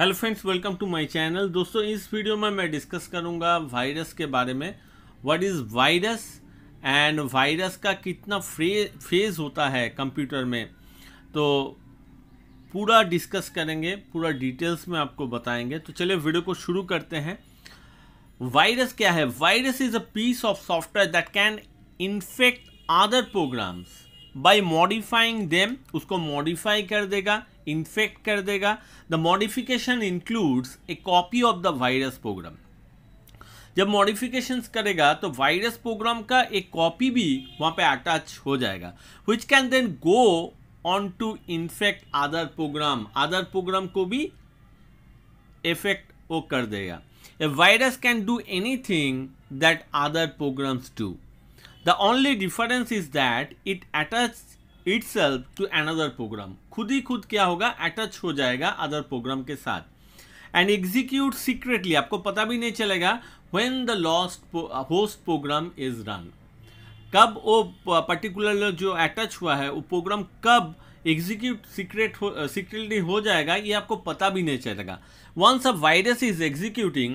Hello friends welcome to my channel दोस्तों इस video में मैं डिस्कस करूंगा वायरस के बारे में what is virus and virus का कितना फेज होता है कंप्यूटर में तो पूरा डिस्कस करेंगे पूरा डिटेल्स में आपको बताएंगे तो चलिए वीडियो को शुरू करते हैं वायरस क्या है virus is a piece of software that can infect other programs by modifying them उसको मॉडिफाई कर देगा इन्फेक्ट कर देगा the modification includes a copy of the virus program जब मॉडिफिकेशंस करेगा तो वायरस प्रोग्राम का एक कॉपी भी वहाँ पे अटैच हो जाएगा which can then go on to infect other program other program को भी इफेक्ट वो कर देगा a virus can do anything that other programs do The only difference is that it attaches itself to another program. खुद ही खुद क्या होगा attach हो जाएगा other program के साथ and execute secretly आपको पता भी नहीं चलेगा when the lost host program is run. कब वो particular जो attach हुआ है वो program कब एग्जीक्यूट सीक्रेट हो सीक्रेटली हो जाएगा ये आपको पता भी नहीं चलेगा once a virus is executing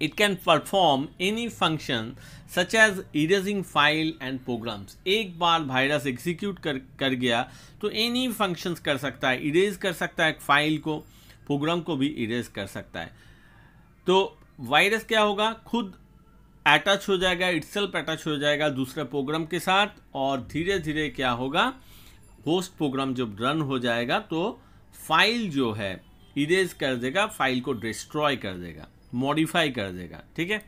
it can perform any function such as erasing file and programs एक बार वायरस एग्जीक्यूट कर कर गया तो एनी functions कर सकता है इरेज कर सकता है फाइल को प्रोग्राम को भी इरेज कर सकता है तो वायरस क्या होगा खुद अटैच हो जाएगा इट्सल्फ अटैच हो जाएगा दूसरे प्रोग्राम के साथ और धीरे धीरे क्या होगा होस्ट प्रोग्राम जब रन हो जाएगा तो फाइल जो है इरेज कर देगा फाइल को डिस्ट्रॉय कर देगा मॉडिफाई कर देगा ठीक है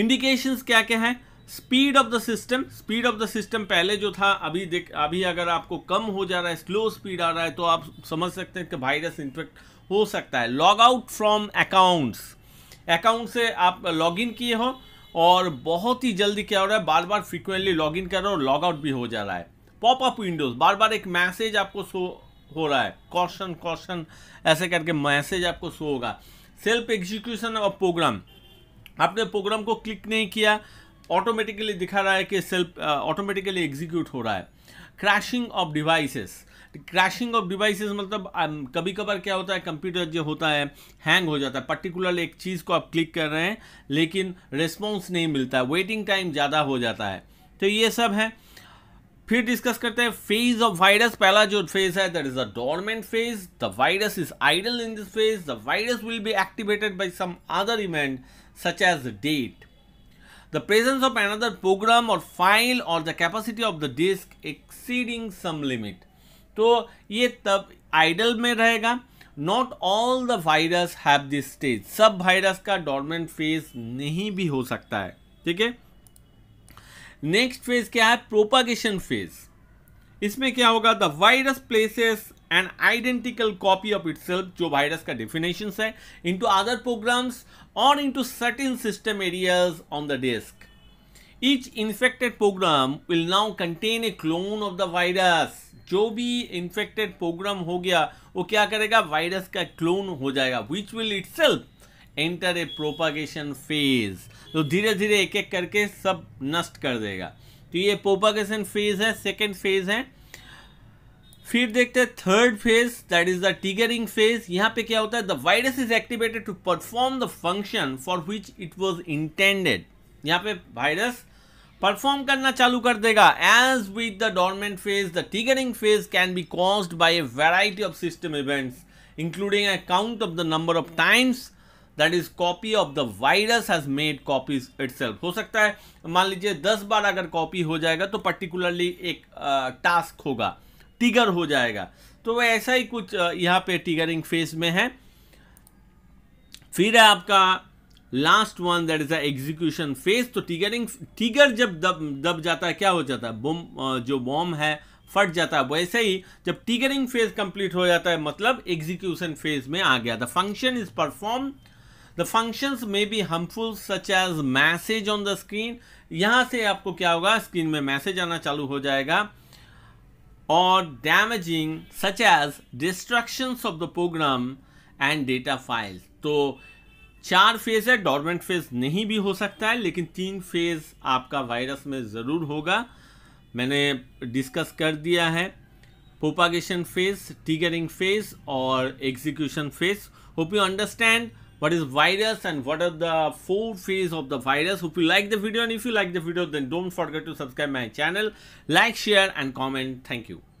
इंडिकेशंस क्या क्या हैं speed of the system speed of the system पहले जो था अभी देख अभी अगर आपको कम हो जा रहा है स्लो स्पीड आ रहा है तो आप समझ सकते हैं कि वायरस इन्फेक्ट हो सकता है log out from accounts account से आप लॉग इन किए हो और बहुत ही जल्दी क्या हो रहा है बार बार फ्रिक्वेंटली लॉग इन कर रहे हो लॉग आउट भी हो जा रहा है पॉप अप विंडोज बार बार एक मैसेज आपको शो हो रहा है कॉशन कॉशन ऐसे करके मैसेज आपको शो होगा सेल्फ एग्जीक्यूशन ऑफ प्रोग्राम आपने प्रोग्राम को क्लिक नहीं किया ऑटोमेटिकली दिखा रहा है कि सेल्फ ऑटोमेटिकली एग्जीक्यूट हो रहा है crashing of devices crashing of devices मतलब कभी कभार क्या होता है कंप्यूटर जो होता है हैंग हो जाता है पर्टिकुलर एक चीज़ को आप क्लिक कर रहे हैं लेकिन रिस्पॉन्स नहीं मिलता वेटिंग टाइम ज़्यादा हो जाता है तो ये सब है फिर डिस्कस करते हैं फेज ऑफ वायरस पहला जो फेज है that is a dormant phase the virus is idle in this phase the virus will be activated by some other event such as date the presence of another program और file और the capacity of the disk exceeding some limit तो ये तब idle में रहेगा not all the virus have this stage सब virus का dormant phase नहीं भी हो सकता है ठीक है नेक्स्ट फेज क्या है प्रोपागेशन फेज इसमें क्या होगा the virus places an identical copy of it जो वायरस का डिफिनेशन है टू अदर प्रोग्राम्स और to certain system areas on the disk each infected program will now contain a clone of the virus जो भी infected programme हो गया वो क्या करेगा वायरस का क्लोन हो जाएगा which will itself enter a propagation phase तो धीरे धीरे एक एक करके सब नष्ट कर देगा तो ये प्रोपागेशन फेज है सेकेंड फेज है फिर देखते हैं third phase that is the triggering phase यहाँ पे क्या होता है the virus is activated to perform the function for which it was intended यहाँ पे वायरस परफॉर्म करना चालू कर देगा as with the dormant phase the triggering phase can be caused by a variety of system events including account of the number of times that is copy of the virus has made copies it हो सकता है मान लीजिए दस बार अगर copy हो जाएगा तो पर्टिकुलरली एक टास्क uh, होगा टिगर हो जाएगा तो वह ऐसा ही कुछ uh, यहाँ पे टिगरिंग फेज में है फिर है आपका last one that is execution phase तो टिगरिंग टिगर जब दब दब जाता है क्या हो जाता है बोम जो बॉम है फट जाता है वैसे ही जब टिगरिंग फेज कंप्लीट हो जाता है मतलब एग्जीक्यूशन फेज में आ गया था function is perform The functions may be harmful such as message on the screen यहां से आपको क्या होगा स्क्रीन में मैसेज आना चालू हो जाएगा और damaging such as destruction of the program and data file तो चार फेज है डॉर्मेंट फेज नहीं भी हो सकता है लेकिन तीन फेज आपका वायरस में ज़रूर होगा मैंने डिस्कस कर दिया है प्रोपागेशन फेज टीगरिंग फेज और execution phase hope you understand what is virus and what are the four phase of the virus if you like the video and if you like the video then don't forget to subscribe my channel like share and comment thank you